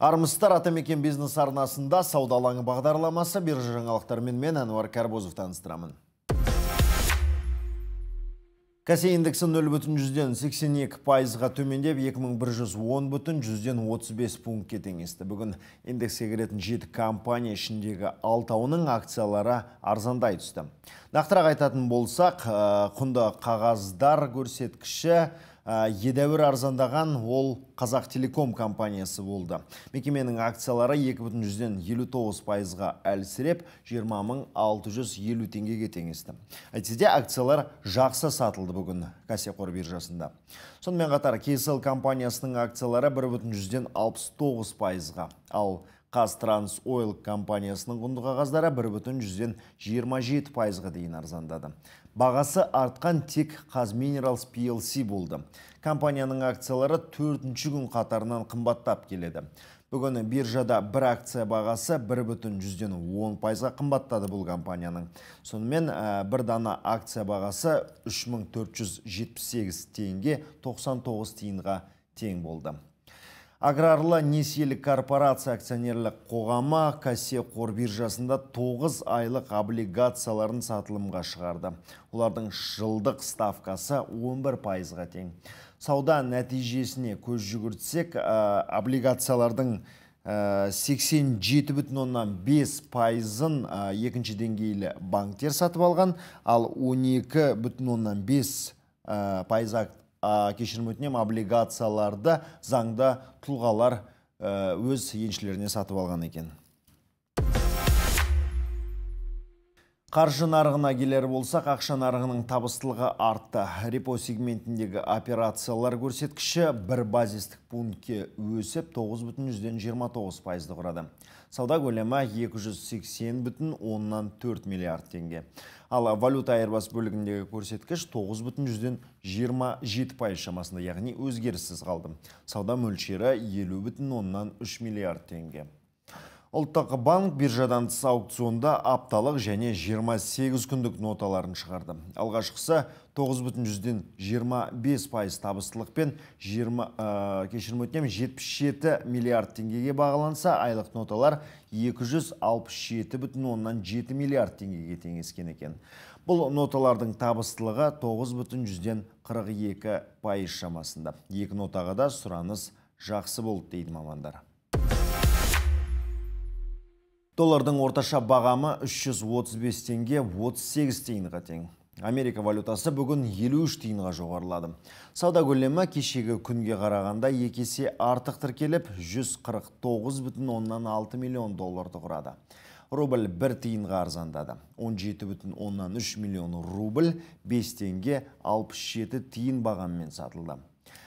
Армыстар атамекен бизнес арнасында сауда алаңы бағдарламасы биржа жаңалықтарымен мен Әнуар Карбозов таныстырамын. Кәсе индексі 0,82 пайызға төмендеп 2110 бүтін жүзден 35 пунктке теңесті. Бүгін индекске кіретін жеті компания ішіндегі алтауының акциялары арзандай түсті. Нақтырақ айтатын болсақ, э, құнды қағаздар көрсеткіші едәуір арзандаған ол қазақ телеком компаниясы болды мекеменің акциялары бүтін жүзден тоғыз пайызға әлсіреп елу теңгеге теңесті әйтсе де акциялар жақсы сатылды бүгін қор биржасында сонымен қатар Кейсел компаниясының акциялары бүтін жүзден тоғыз пайызға ал қазтранс ойл компаниясының құнды қағаздары бір бүтін жүзден жиырма жеті пайызға дейін арзандады бағасы артқан тек қазминералс plc болды компанияның акциялары төртінші күн қатарынан қымбаттап келеді бүгін биржада бір акция бағасы бір бүтін жүзден он пайызға қымбаттады бұл компанияның сонымен ә, бір дана акция бағасы 3478 теңге 99 тиынға тең болды аграрлы несиелік корпорация акционерлік қоғамы кассе қор биржасында 9 айлық облигацияларын сатылымға шығарды олардың жылдық ставкасы 11 пайызға тең сауда нәтижесіне көз жүгіртсек облигациялардың сексен жеті бүтін оннан бес пайызын екінші деңгейлі банктер сатып алған ал 12,5 бүтін оннан пайыз а кешірім өтінем облигацияларды заңда тұлғалар э, өз еншілеріне сатып алған екен Қаржы нарығына келер болсақ, ақша нарығының табыстылығы артты. Репо сегментіндегі операциялар көрсеткіші бір базистік пунктке өсіп 9,29 пайызды құрады. Сауда көлемі 280 бүтін оннан 4 миллиард теңге. Ал валюта айырбас бөлігіндегі көрсеткіш бүтін 9,27 пайыз шамасында, яғни өзгеріссіз қалды. Сауда мөлшері 50 бүтін оннан 3 миллиард теңге ұлттық банк биржадан тыс аукционда апталық және 28 күндік ноталарын шығарды алғашқысы 9,25 пайыз табыстылықпен 20, кешірім 77 миллиард теңгеге бағаланса айлық ноталар 267,7 миллиард теңгеге теңескен екен бұл ноталардың табыстылығы 9,42 пайыз шамасында екі нотаға да сұраныс жақсы болды дейді мамандар Доллардың орташа бағамы 335 тенге 38 тиынға тең. Америка валютасы бүгін 53 тиынға жоғарылады. Сауда көлемі кешегі күнге қарағанда екесе артық тіркеліп 6 миллион долларды құрады рубль 1 тиынға арзандады. 3 миллион рубль 5 тенге 67 тиын бағаммен сатылды.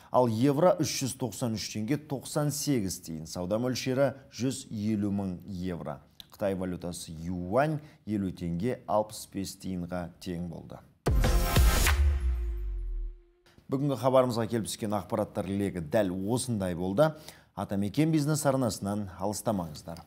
Ал евро 393 тенге 98 тиын, сауда мөлшері 150 мың евро қытай валютасы юань елу теңге 65 тиынға тең болды бүгінгі хабарымызға келіп түскен ақпараттар легі дәл осындай болды атамекен бизнес арнасынан алыстамаңыздар